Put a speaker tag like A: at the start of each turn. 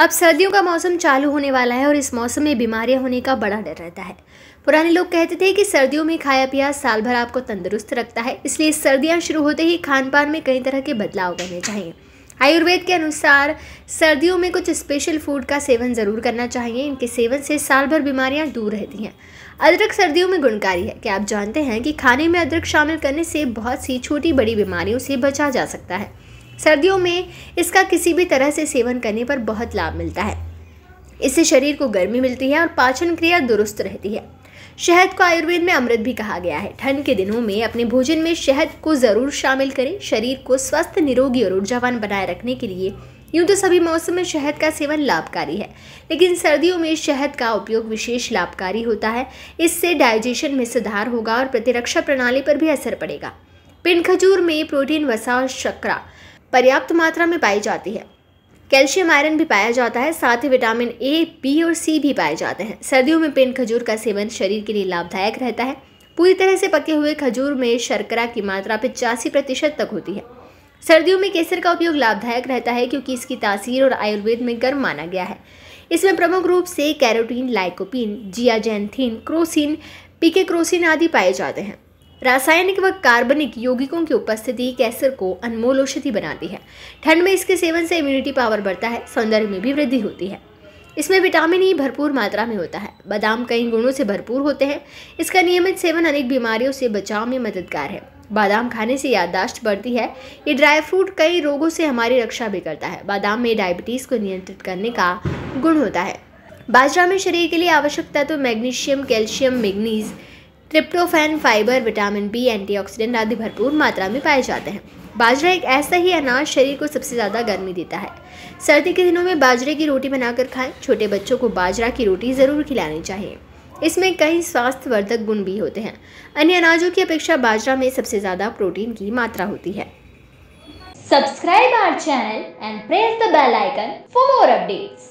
A: अब सर्दियों का मौसम चालू होने वाला है और इस मौसम में बीमारियां होने का बड़ा डर रहता है पुराने लोग कहते थे कि सर्दियों में खाया पिया साल भर आपको तंदुरुस्त रखता है इसलिए सर्दियां शुरू होते ही खान पान में कई तरह के बदलाव करने चाहिए आयुर्वेद के अनुसार सर्दियों में कुछ स्पेशल फूड का सेवन ज़रूर करना चाहिए इनके सेवन से साल भर बीमारियां दूर रहती हैं अदरक सर्दियों में गुणकारी है क्या आप जानते हैं कि खाने में अदरक शामिल करने से बहुत सी छोटी बड़ी बीमारियों से बचा जा सकता है सर्दियों में इसका किसी भी तरह से सेवन करने पर बहुत लाभ मिलता है इससे शरीर को गर्मी मिलती है और पाचन क्रिया दुरुस्त रहती है शहद को आयुर्वेद में अमृत भी कहा गया है ठंड के दिनों में अपने भोजन में शहद को ज़रूर शामिल करें शरीर को स्वस्थ निरोगी और ऊर्जावान बनाए रखने के लिए यूँ तो सभी मौसम में शहद का सेवन लाभकारी है लेकिन सर्दियों में शहद का उपयोग विशेष लाभकारी होता है इससे डाइजेशन में सुधार होगा और प्रतिरक्षा प्रणाली पर भी असर पड़ेगा पिंड खजूर में प्रोटीन वसा और शर्करा पर्याप्त मात्रा में पाई जाती है कैल्शियम आयरन भी पाया जाता है साथ ही विटामिन ए बी और सी भी पाए जाते हैं सर्दियों में पेन खजूर का सेवन शरीर के लिए लाभदायक रहता है पूरी तरह से पके हुए खजूर में शर्करा की मात्रा पचासी प्रतिशत तक होती है सर्दियों में केसर का उपयोग लाभदायक रहता है क्योंकि इसकी तासीर और आयुर्वेद में गर्म माना गया है इसमें प्रमुख रूप से carotene lycopene zeaxanthin crocin picrocrocin आदि पाए जाते हैं रासायनिक व कार्बनिक यौगिकों की उपस्थिति कैंसर को अनमोल औषधि बनाती है ठंड में इसके सेवन से इम्यूनिटी पावर बढ़ता है सौंदर्य में भी वृद्धि होती है इसमें विटामिन ई e भरपूर मात्रा में होता है बादाम कई गुणों से भरपूर होते हैं इसका नियमित सेवन अनेक बीमारियों से बचाव में मददगार है बादाम खाने से याददाश्त बढ़ती है ये ड्राई फ्रूट कई रोगों से हमारी रक्षा भी करता है बादाम में डायबिटीज़ को नियंत्रित करने का गुण होता है बाजरा में शरीर के लिए आवश्यकता तो magnesium calcium manganese tryptophan fibre vitamin B antioxidant आदि भरपूर मात्रा में पाए जाते हैं बाजरा एक ऐसा ही अनाज शरीर को सबसे ज़्यादा गर्मी देता है सर्दी के दिनों में बाजरे की रोटी बनाकर खाएं छोटे बच्चों को बाजरा की रोटी ज़रूर खिलानी चाहिए इसमें कई स्वास्थ्यवर्धक गुण भी होते हैं अन्य अनाजों की अपेक्षा बाजरा में सबसे ज़्यादा प्रोटीन की मात्रा होती है subscribe our channel and press the bell icon for more updates